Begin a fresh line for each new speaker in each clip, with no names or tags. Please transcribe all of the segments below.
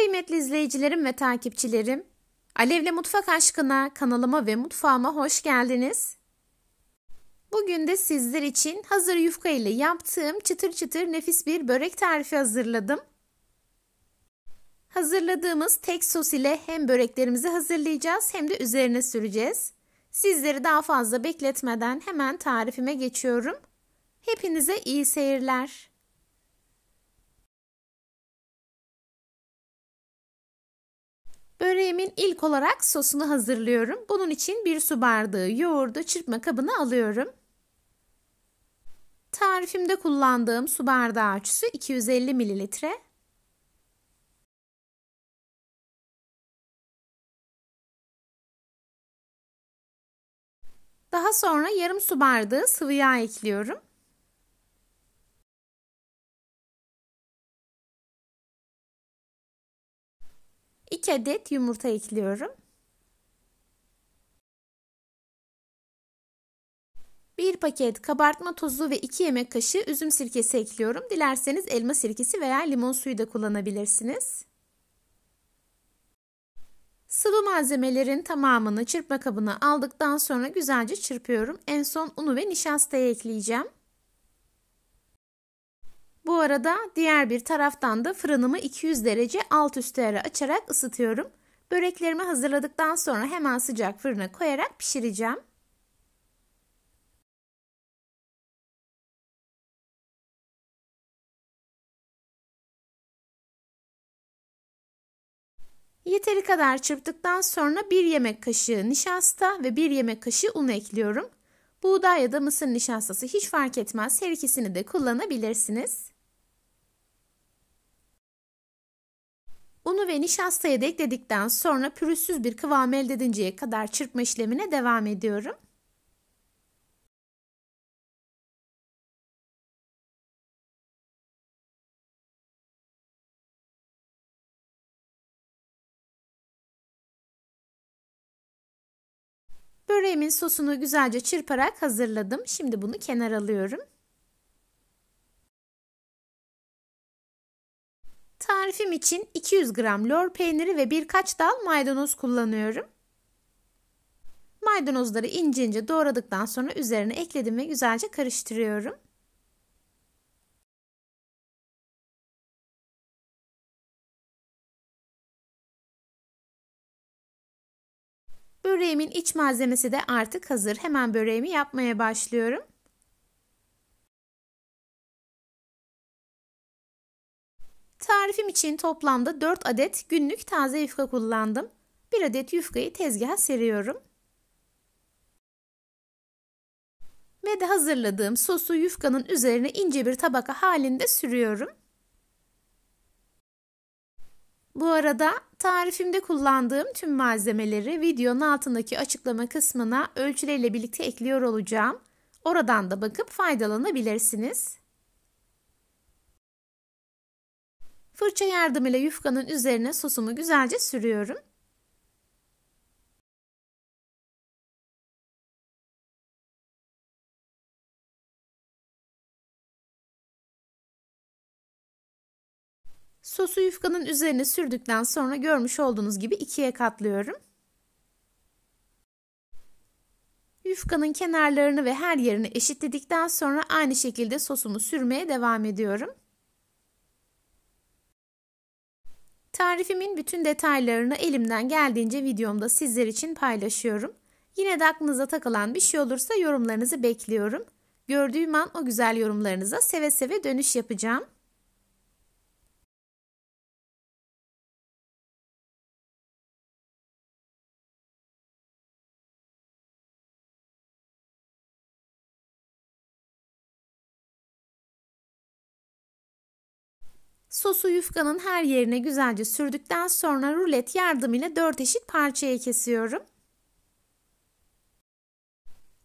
kıymetli izleyicilerim ve
takipçilerim, Alevle Mutfak Aşkına kanalıma ve mutfağıma hoş geldiniz. Bugün de sizler için hazır yufka ile yaptığım çıtır çıtır nefis bir börek tarifi hazırladım. Hazırladığımız tek sos ile hem böreklerimizi hazırlayacağız hem de üzerine süreceğiz. Sizleri daha fazla
bekletmeden hemen tarifime geçiyorum. Hepinize iyi seyirler. Böreğimin ilk olarak sosunu hazırlıyorum. Bunun için bir su bardağı yoğurdu
çırpma kabına alıyorum. Tarifimde kullandığım su bardağı
ölçüsü 250 mililitre. Daha sonra yarım su bardağı sıvı yağ ekliyorum. 2 adet yumurta ekliyorum.
1 paket kabartma tozu ve 2 yemek kaşığı üzüm sirkesi ekliyorum. Dilerseniz elma sirkesi veya limon suyu da kullanabilirsiniz. Sıvı malzemelerin tamamını çırpma kabına aldıktan sonra güzelce çırpıyorum. En son unu ve nişastayı ekleyeceğim. Bu arada diğer bir taraftan da fırınımı 200 derece alt üstü ara açarak ısıtıyorum.
Böreklerimi hazırladıktan sonra hemen sıcak fırına koyarak pişireceğim. Yeteri kadar çırptıktan sonra 1 yemek kaşığı nişasta ve 1 yemek kaşığı un ekliyorum.
Buğday ya da mısır nişastası hiç fark etmez. Her ikisini de kullanabilirsiniz. Unu ve nişastayı da ekledikten
sonra pürüzsüz bir kıvam elde edinceye kadar çırpma işlemine devam ediyorum. Püremin sosunu güzelce çırparak hazırladım. Şimdi bunu kenara alıyorum.
Tarifim için 200 gram lor peyniri ve birkaç dal maydanoz kullanıyorum. Maydanozları ince ince doğradıktan
sonra üzerine ekledim ve güzelce karıştırıyorum. Böreğimin iç malzemesi de artık hazır. Hemen böreğimi yapmaya başlıyorum. Tarifim için toplamda 4 adet günlük taze yufka
kullandım. 1 adet yufkayı tezgaha seriyorum. Ve de hazırladığım sosu yufkanın üzerine ince bir tabaka halinde sürüyorum. Bu arada tarifimde kullandığım tüm malzemeleri videonun altındaki açıklama kısmına ölçüleriyle birlikte ekliyor olacağım. Oradan da bakıp faydalanabilirsiniz.
Fırça yardımıyla yufkanın üzerine sosumu güzelce sürüyorum. Sosu yufkanın üzerine sürdükten sonra görmüş olduğunuz
gibi ikiye katlıyorum. Yufkanın kenarlarını ve her yerini eşitledikten sonra aynı şekilde sosumu sürmeye devam ediyorum. Tarifimin bütün detaylarını elimden geldiğince videomda sizler için paylaşıyorum. Yine de aklınıza takılan bir şey olursa yorumlarınızı bekliyorum. Gördüğüm an o güzel yorumlarınıza seve seve dönüş yapacağım.
Sosu yufkanın her yerine güzelce sürdükten sonra rulet
yardımıyla 4 eşit parçaya kesiyorum.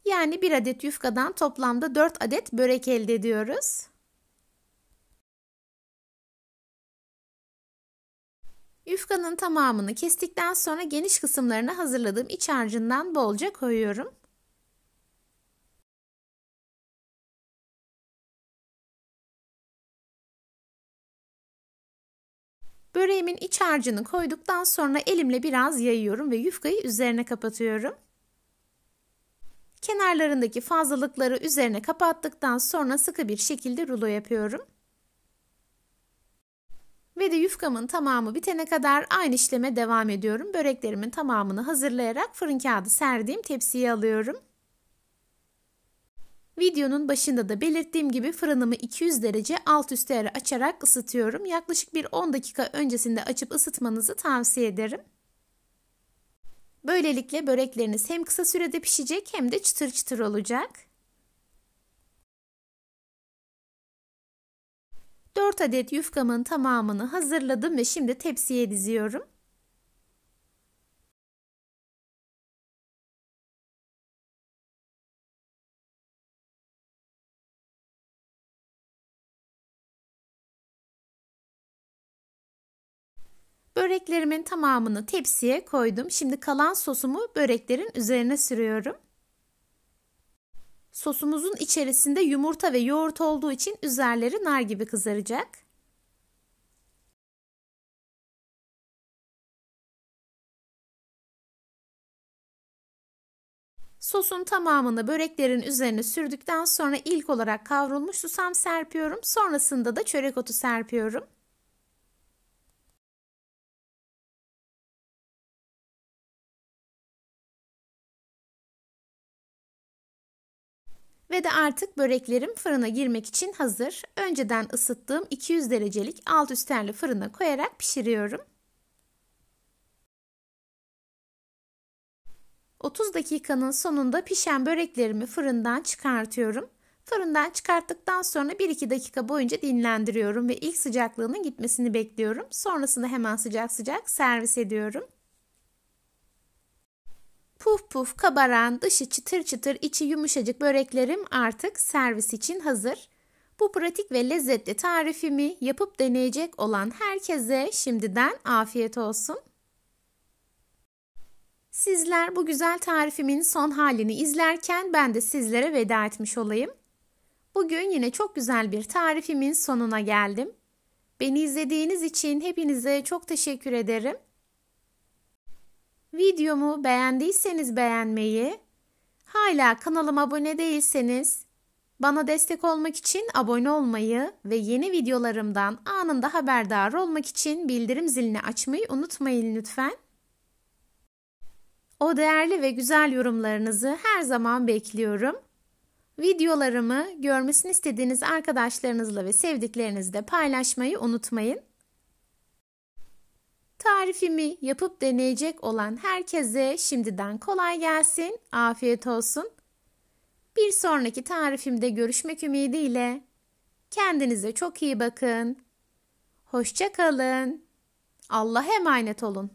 Yani bir adet yufkadan toplamda 4 adet börek elde ediyoruz. Yufkanın tamamını
kestikten sonra geniş kısımlarına hazırladığım iç harcından bolca koyuyorum. Böreğimin iç harcını koyduktan sonra
elimle biraz yayıyorum ve yufkayı üzerine kapatıyorum. Kenarlarındaki fazlalıkları üzerine kapattıktan sonra sıkı bir şekilde rulo yapıyorum. Ve de yufkamın tamamı bitene kadar aynı işleme devam ediyorum. Böreklerimin tamamını hazırlayarak fırın kağıdı serdiğim tepsiye alıyorum. Videonun başında da belirttiğim gibi fırınımı 200 derece alt üst ayarı açarak ısıtıyorum. Yaklaşık bir 10 dakika öncesinde açıp ısıtmanızı tavsiye ederim. Böylelikle börekleriniz hem kısa sürede pişecek hem de çıtır çıtır olacak.
4 adet yufkamın tamamını hazırladım ve şimdi tepsiye diziyorum. Böreklerimin tamamını
tepsiye koydum. Şimdi kalan sosumu böreklerin üzerine sürüyorum. Sosumuzun içerisinde yumurta ve yoğurt olduğu için üzerleri nar gibi kızaracak.
Sosun tamamını
böreklerin üzerine sürdükten sonra ilk olarak kavrulmuş susam serpiyorum. Sonrasında da
çörek otu serpiyorum. Ve de artık böreklerim fırına girmek için hazır. Önceden ısıttığım
200 derecelik alt üsterli fırına koyarak pişiriyorum. 30 dakikanın sonunda pişen böreklerimi fırından çıkartıyorum. Fırından çıkarttıktan sonra 1-2 dakika boyunca dinlendiriyorum ve ilk sıcaklığının gitmesini bekliyorum. Sonrasında hemen sıcak sıcak servis ediyorum. Puf puf kabaran, dışı çıtır çıtır, içi yumuşacık böreklerim artık servis için hazır. Bu pratik ve lezzetli tarifimi yapıp deneyecek olan herkese şimdiden afiyet olsun. Sizler bu güzel tarifimin son halini izlerken ben de sizlere veda etmiş olayım. Bugün yine çok güzel bir tarifimin sonuna geldim. Beni izlediğiniz için hepinize çok teşekkür ederim. Videomu beğendiyseniz beğenmeyi, hala kanalıma abone değilseniz bana destek olmak için abone olmayı ve yeni videolarımdan anında haberdar olmak için bildirim zilini açmayı unutmayın lütfen. O değerli ve güzel yorumlarınızı her zaman bekliyorum. Videolarımı görmesini istediğiniz arkadaşlarınızla ve sevdiklerinizle paylaşmayı unutmayın. Tarifimi yapıp deneyecek olan herkese şimdiden kolay gelsin, afiyet olsun. Bir sonraki tarifimde görüşmek ümidiyle. Kendinize çok iyi
bakın. Hoşça kalın. Allah'a emanet olun.